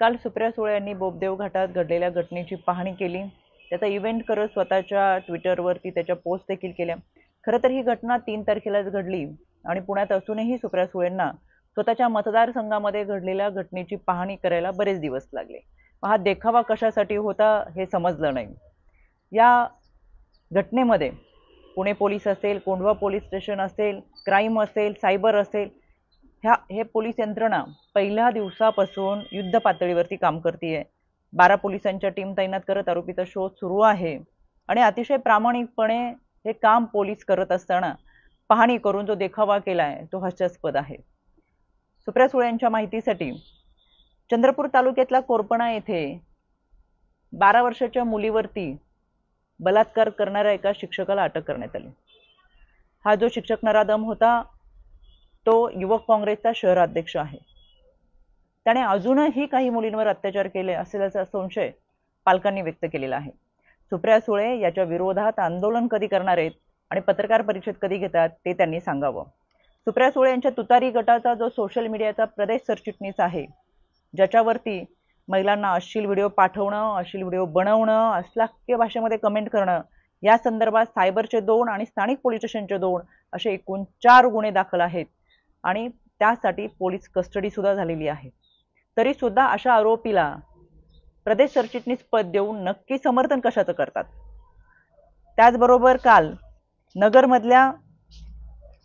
काल सुप्रिया सुळे यांनी बोबदेव घाटात घडलेल्या घटनेची पाहणी केली त्याचा इव्हेंट करत स्वतःच्या ट्विटरवरती त्याच्या पोस्ट देखील केल्या खरं तर ही घटना तीन तारखेलाच घडली आणि पुण्यात असूनही सुप्रिया सुळेंना स्वतःच्या मतदारसंघामध्ये घडलेल्या घटनेची पाहणी करायला बरेच दिवस लागले हा देखावा कशासाठी होता हे समजलं नाही या घटनेमध्ये पुणे पोलीस असेल कोंढवा पोलीस स्टेशन असेल क्राईम असेल सायबर असेल ह्या हे पोलीस यंत्रणा पहिल्या दिवसापासून युद्ध पातळीवरती काम करते बारा पोलिसांच्या टीम तैनात करत आरोपीचा शोध सुरू आहे आणि अतिशय प्रामाणिकपणे हे काम पोलीस करत असताना पाहणी करून जो देखावा केला आहे तो हास्यास्पद आहे सुप्रिया सुळे यांच्या माहितीसाठी चंद्रपूर तालुक्यातला कोरपणा येथे बारा वर्षाच्या मुलीवरती बलात्कार करणाऱ्या एका शिक्षकाला अटक करण्यात आली हा जो शिक्षक नराधम होता तो युवक काँग्रेसचा शहराध्यक्ष आहे त्याने अजूनही काही मुलींवर अत्याचार केले असल्याचा संशय पालकांनी व्यक्त केलेला आहे सुप्रिया सुळे याच्या विरोधात आंदोलन कधी करणार आहेत आणि पत्रकार परिषद कधी घेतात ते त्यांनी सांगावं सुप्रिया सुळे यांच्या तुतारी गटाचा जो सोशल मीडियाचा प्रदेश सरचिटणीस आहे ज्याच्यावरती महिलांना अश्लील व्हिडिओ पाठवणं अश्लील व्हिडिओ बनवणं अस्लाख्य भाषेमध्ये कमेंट करणं या संदर्भात सायबरचे दोन आणि स्थानिक पोलीस स्टेशनचे दोन असे एकूण चार गुन्हे दाखल आहेत आणि त्यासाठी पोलीस कस्टडी सुद्धा झालेली आहे तरी सुद्धा अशा आरोपीला प्रदेश सरचिटणीस पद देऊन नक्की समर्थन कशाचं करतात त्याचबरोबर काल नगरमधल्या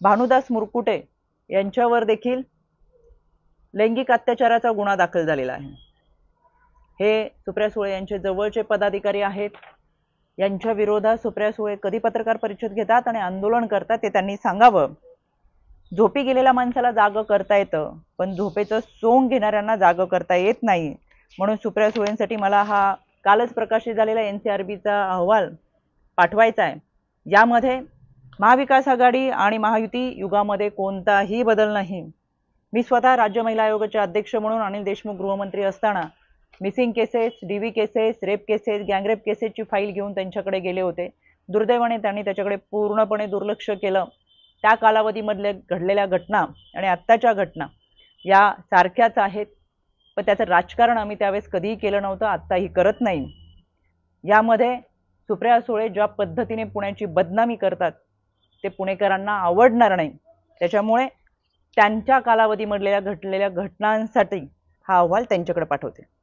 भानुदास मुरकुटे यांच्यावर देखील लैंगिक अत्याचाराचा गुन्हा दाखल झालेला आहे हे सुप्रिया सुळे यांचे जवळचे पदाधिकारी आहेत यांच्या विरोधात सुप्रिया सुळे कधी पत्रकार परिषद घेतात आणि आंदोलन करतात ते त्यांनी सांगावं झोपी गेलेल्या माणसाला जाग करता येतं पण झोपेचं सोंग घेणाऱ्यांना जाग करता येत नाही म्हणून सुप्रिया सुळेंसाठी मला हा कालच प्रकाशित झालेला एन सी आर बीचा अहवाल पाठवायचा आहे यामध्ये महाविकास आघाडी आणि महायुती युगामध्ये कोणताही बदल नाही मी स्वतः राज्य महिला आयोगाचे अध्यक्ष म्हणून अनिल देशमुख गृहमंत्री असताना missing cases DV cases rape cases gangrape केसेसची फाईल घेऊन त्यांच्याकडे गेले होते दुर्दैवाने त्यांनी त्याच्याकडे पूर्णपणे दुर्लक्ष केलं त्या कालावधीमधल्या घडलेल्या घटना आणि आत्ताच्या घटना या सारख्याच आहेत पण त्याचं राजकारण आम्ही त्यावेळेस कधीही केलं नव्हतं आत्ताही करत नाही यामध्ये सुप्रिया सुळे ज्या पद्धतीने पुण्याची बदनामी करतात ते पुणेकरांना आवडणार नाही त्याच्यामुळे त्यांच्या कालावधीमधलेल्या घडलेल्या घटनांसाठी हा अहवाल त्यांच्याकडे पाठवते